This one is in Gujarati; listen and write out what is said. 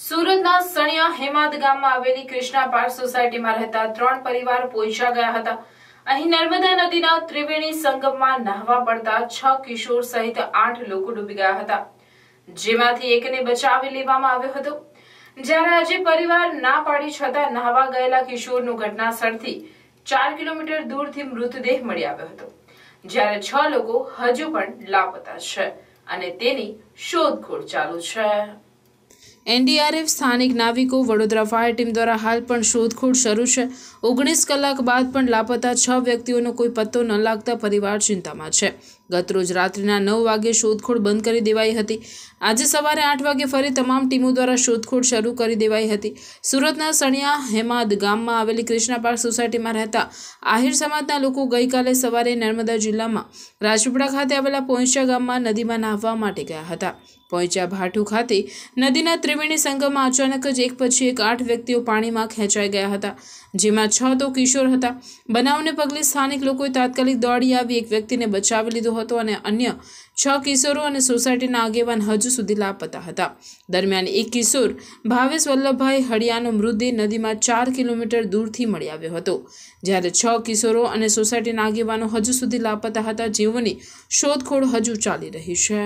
સુરતના સણિયા હેમાદ ગામમાં આવેલી કૃષ્ણા પાર્ક સોસાયટીમાં રહેતા ત્રણ પરિવાર પોઈચા ગયા હતા અહીં નર્મદા નદીના ત્રિવેણી સંગમમાં નહાવા પડતા છ કિશોર સહિત આઠ લોકો ડૂબી ગયા હતા જેમાંથી એકને બચાવી લેવામાં આવ્યો હતો જ્યારે આજે પરિવાર ના પાડી છતાં નહાવા ગયેલા કિશોરનું ઘટના સ્થળથી ચાર કિલોમીટર દૂરથી મૃતદેહ મળી આવ્યો હતો જ્યારે છ લોકો હજુ પણ લાપતા છે અને તેની શોધખોળ ચાલુ છે એનડીઆરએફ સ્થાનિક નાવિકો વડોદરા ફાયર ટીમ દ્વારા હાલ પણ શોધખોળ શરૂ છે ઓગણીસ કલાક બાદ પણ લાપતા છ વ્યક્તિઓનો કોઈ પત્તો ન લાગતા પરિવાર ચિંતામાં છે ગતરોજ રાત્રિના નવ વાગે શોધખોળ બંધ કરી દેવાઈ હતી આજે સવારે આઠ વાગે ફરી તમામ ટીમો દ્વારા શોધખોળ શરૂ કરી દેવાઈ હતી સુરતના સણિયા હેમાદ ગામમાં આવેલી કૃષ્ણા સોસાયટીમાં રહેતા આહિર સમાજના લોકો ગઈકાલે સવારે નર્મદા જિલ્લામાં રાજપીપળા ખાતે આવેલા પોઈચા ગામમાં નદીમાં નાહવા માટે ગયા હતા પોઈચા ભાઠું ખાતે નદીના ત્રિવેણી સંગમમાં અચાનક જ એક પછી એક આઠ વ્યક્તિઓ પાણીમાં ખેંચાઈ ગયા હતા જેમાં છ તો કિશોર હતા બનાવને પગલે સ્થાનિક લોકોએ તાત્કાલિક દોડી આવી એક વ્યક્તિને બચાવી લીધો હતો અને અન્ય છ કિશોરો અને સોસાયટીના આગેવાન હજુ સુધી લાપતા હતા દરમિયાન એક કિશોર ભાવેશ વલ્લભભાઈ હળિયાનો મૃતદેહ નદીમાં ચાર કિલોમીટર દૂરથી મળી આવ્યો હતો જ્યારે છ કિશોરો અને સોસાયટીના આગેવાનો હજુ સુધી લાપતા હતા જેઓની શોધખોળ હજુ ચાલી રહી છે